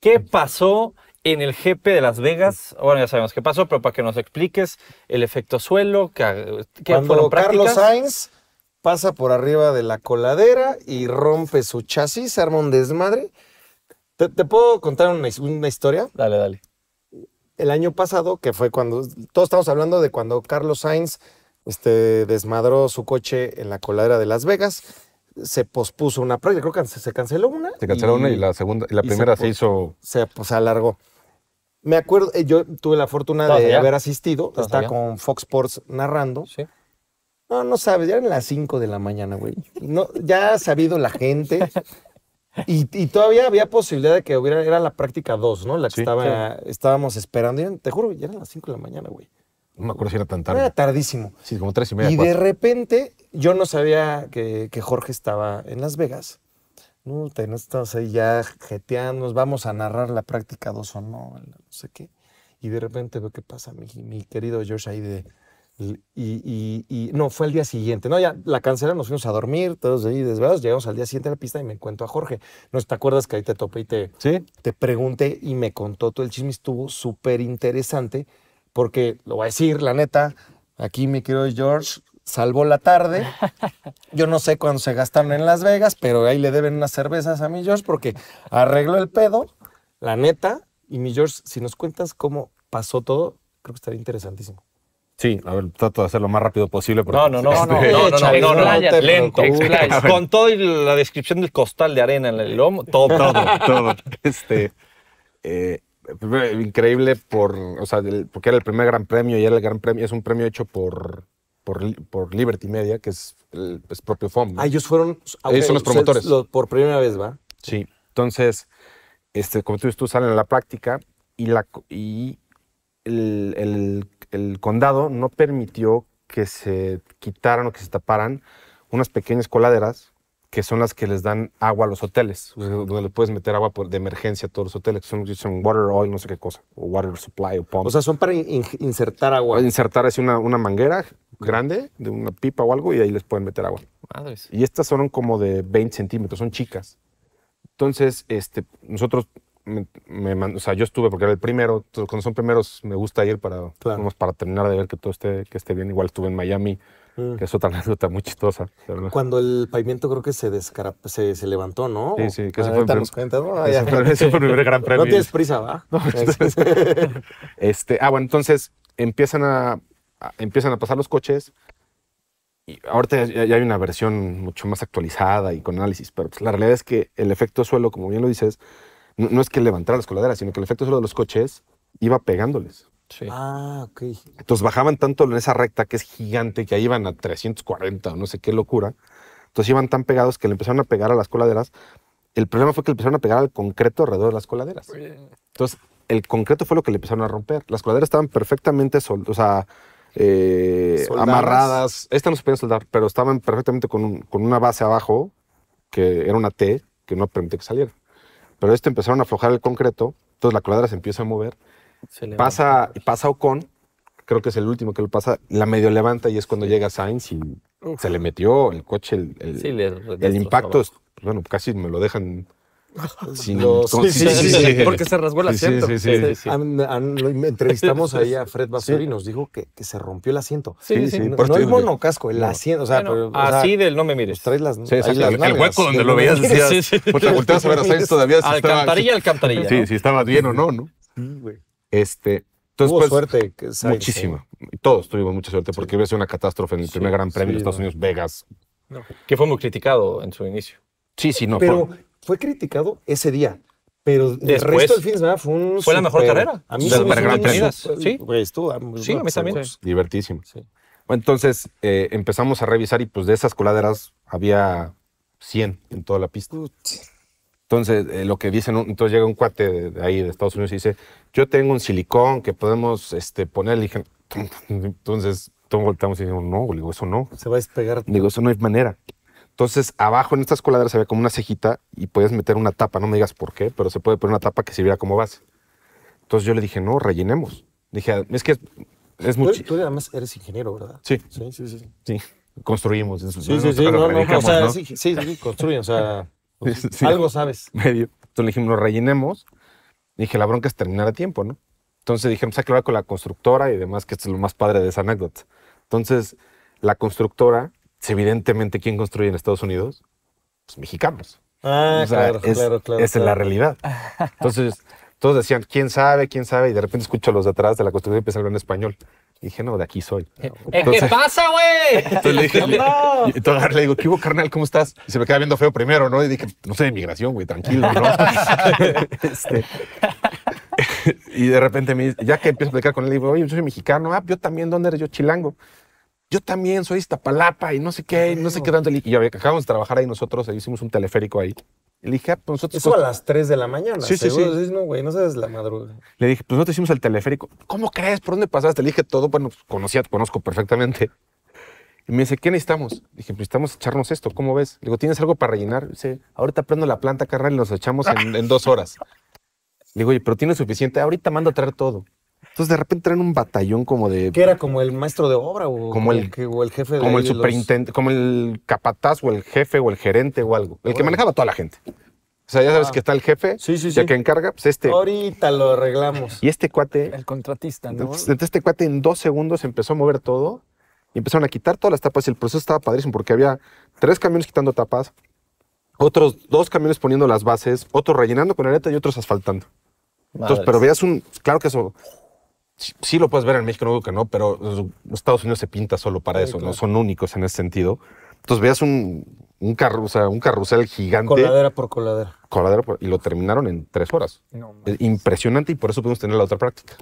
¿Qué pasó en el GP de Las Vegas? Bueno, ya sabemos qué pasó, pero para que nos expliques el efecto suelo, que, que Cuando Carlos Sainz pasa por arriba de la coladera y rompe su chasis, se arma un desmadre. ¿Te, puedo contar una, historia? Dale, dale. El año pasado, que fue cuando, todos estamos hablando de cuando Carlos Sainz este, desmadró su coche en la coladera de Las Vegas se pospuso una práctica, creo que se canceló una. Se canceló una y la segunda, la primera se, hizo. Pues, se alargó. Me acuerdo, eh, yo tuve la fortuna de haber asistido, está con Fox Sports narrando. Sí. No, no sabes, ya eran las 5 de la mañana, güey. No, ya ha sabido la gente. Y, todavía había posibilidad de que hubiera, era la práctica 2, ¿no? La que estaba, estábamos esperando. te juro, ya eran las 5 de la mañana, güey. No me acuerdo si era tan tarde. Era tardísimo. Sí, como tres y media. Y de repente yo no sabía que, Jorge estaba en Las Vegas. No, estamos ahí ya jeteando, nos vamos a narrar la práctica dos o no, no sé qué. Y de repente veo qué pasa mi, querido George ahí de... Y, no, fue el día siguiente. No, ya la cancelamos, nos fuimos a dormir, todos ahí desvelados. Llegamos al día siguiente a la pista y me encuentro a Jorge. No te acuerdas que ahí te topé y te, te pregunté y me contó todo el chisme. Estuvo súper interesante porque, lo voy a decir, la neta, aquí mi querido George salvo la tarde. Yo no sé cuándo se gastaron en Las Vegas, pero ahí le deben unas cervezas a mi George porque arregló el pedo, la neta. Y mi George, si nos cuentas cómo pasó todo, creo que estaría interesantísimo. Sí, a ver, trato de hacerlo lo más rápido posible. Porque no, no, no, este, no, no, no, no, lento, con toda la descripción del costal de arena en el lomo, todo, todo, todo. Este, eh, increíble por, o sea, porque era el primer gran premio y era el gran premio, es un premio hecho por por, Liberty Media, que es, el, propio FOM. Ah, ellos fueron. son los promotores. por primera vez, ¿va? Sí. Entonces, este, como tú dices, tú salen a la práctica y, la, y el, condado no permitió que se quitaran o que se taparan unas pequeñas coladeras que son las que les dan agua a los hoteles, donde le puedes meter agua de emergencia a todos los hoteles, que son, water oil, no sé qué cosa, o water supply o pump. O sea, son para insertar agua. Insertar así una, una manguera, grande, de una pipa o algo, y ahí les pueden meter agua. Madres. Y estas son como de 20 centímetros, son chicas. Entonces, este, nosotros, me, o sea, yo estuve porque era el primero, cuando son primeros me gusta ir para, vamos, para terminar de ver que todo esté, que esté bien. Igual estuve en Miami, mm. que es otra anécdota muy chistosa. Cuando el pavimento creo que se, se, levantó, ¿no? Sí, sí, que ah, se fue, cuenta, ¿no? primer gran premio. No tienes prisa, ¿va? Este. este, ah, bueno, entonces empiezan a, empiezan a pasar los coches. Y ahorita ya, hay una versión mucho más actualizada y con análisis, pero pues, la realidad es que el efecto suelo, como bien lo dices, no, es que levantara las coladeras, sino que el efecto suelo de los coches iba pegándoles. Sí. Ah, ok. Entonces bajaban tanto en esa recta que es gigante, que ahí iban a 340 o no sé qué locura. Entonces iban tan pegados que le empezaron a pegar a las coladeras. El problema fue que le empezaron a pegar al concreto alrededor de las coladeras. Entonces, el concreto fue lo que le empezaron a romper. Las coladeras estaban perfectamente sol o sea, eh, amarradas. Esta no se podía soldar, pero estaban perfectamente con, una base abajo, que era una T, que no permitía que saliera. Pero esto empezaron a aflojar el concreto, entonces la coladera se empieza a mover. Se pasa, pasa Ocon, creo que es el último que lo pasa, la medio levanta y es cuando llega Sainz y se le metió el coche, el, el, el impacto, es, pues, bueno, casi me lo dejan Sí, sí, sí, porque se rasgó el asiento. Entrevistamos ahí a Fred Basur y nos dijo que, se rompió el asiento. Sí, sí. No, no el monocasco, el asiento. O sea, así del no me mires. Pues, traes las, el, hueco donde lo veías decías. Porque volteas a ver a Sainz todavía. Si alcantarilla, estaba, alcantarilla. Sí, si estaba bien o no, ¿no? Este, entonces, pues, suerte. muchísima. Todos tuvimos mucha suerte porque hubiera sido una catástrofe en el primer Gran Premio de Estados Unidos, Vegas. Que fue muy criticado en su inicio. Sí, sí, no. Pero fue criticado ese día. Pero el resto del fin fue la mejor carrera. A mí sí, me Sí. sí, a mí también. Divertísimo. entonces eh, empezamos a revisar y pues de esas coladeras había 100 en toda la pista. Entonces, eh, lo que dicen, entonces llega un cuate de, ahí de Estados Unidos y dice, yo tengo un silicón que podemos este, poner. Le dije, entonces todos voltamos y dijimos, no, digo, eso no. Se va a despegar. Digo, eso no hay manera. Entonces, abajo en estas coladeras había como una cejita y podías meter una tapa. No me digas por qué, pero se puede poner una tapa que sirviera como base. Entonces yo le dije, no, rellenemos. Dije, es que es, mucho. Tú, además eres ingeniero, ¿verdad? Sí. Sí, sí, sí. Construimos. sí, sí, sí. o sea, sí, sí, construyen. O sea, pues, algo sabes. Medio. Entonces le dijimos, no, rellenemos. Dije, la bronca es terminar a tiempo, ¿no? Entonces dijimos, hay que hablar con la constructora y demás, que es lo más padre de esa anécdota. Entonces, la constructora evidentemente, ¿quién construye en Estados Unidos? Pues mexicanos. Ah, claro, claro, claro. Esa es la realidad. Entonces, todos decían, ¿quién sabe? ¿Quién sabe? Y de repente escucho a los de atrás de la construcción y empiezo a hablar en español. Y dije, no, de aquí soy. Eh, ¿Qué pasa, güey? Entonces le dije, entonces le digo, ¿qué hubo, carnal? ¿Cómo estás? Y se me queda viendo feo primero, ¿no? Y dije, no sé de inmigración, güey, tranquilo, este, y de repente me ya que empiezo a platicar con él, digo, oye, yo soy mexicano. Ah, yo también, ¿dónde eres? Yo chilango yo también soy Iztapalapa y no sé qué, no sé qué tanto. Y acabamos de trabajar ahí nosotros, ahí hicimos un teleférico ahí. Le dije, ah, pues nosotros. Eso a las 3 de la mañana. Sí, sí, sí. No, güey, no sabes la madrugada. Le dije, pues nosotros hicimos el teleférico. ¿Cómo crees? ¿Por dónde pasaste? Le dije todo. Bueno, pues conocía, conozco perfectamente. Y me dice, ¿qué necesitamos? Le dije, pues, necesitamos echarnos esto. ¿Cómo ves? Le digo, ¿tienes algo para rellenar? Dice, ahorita prendo la planta, carnal, y nos echamos en, en dos horas. Le digo, oye, pero tienes suficiente. Ahorita mando a traer todo. Entonces de repente traen un batallón como de. Que era como el maestro de obra o el, el jefe Como el superintendente, como el capataz o el jefe o el gerente o algo. El que manejaba toda la gente. O sea, ya sabes ah. que está el jefe, sí, el que encarga, pues este. Ahorita lo arreglamos. Y este cuate. El contratista, ¿no? Entonces, este cuate en dos segundos empezó a mover todo y empezaron a quitar todas las tapas. Y el proceso estaba padrísimo porque había tres camiones quitando tapas, otros dos camiones poniendo las bases, otros rellenando con areta y otros asfaltando. Entonces, pero veas un. Claro que eso sí lo puedes ver en México, no digo que no, pero Estados Unidos se pinta solo para eso, ¿no? Son únicos en ese sentido. Entonces veas un, un, o sea, un carrusel gigante. Coladera por coladera. Coladera por, y lo terminaron en tres horas. Impresionante y por eso pudimos tener la otra práctica.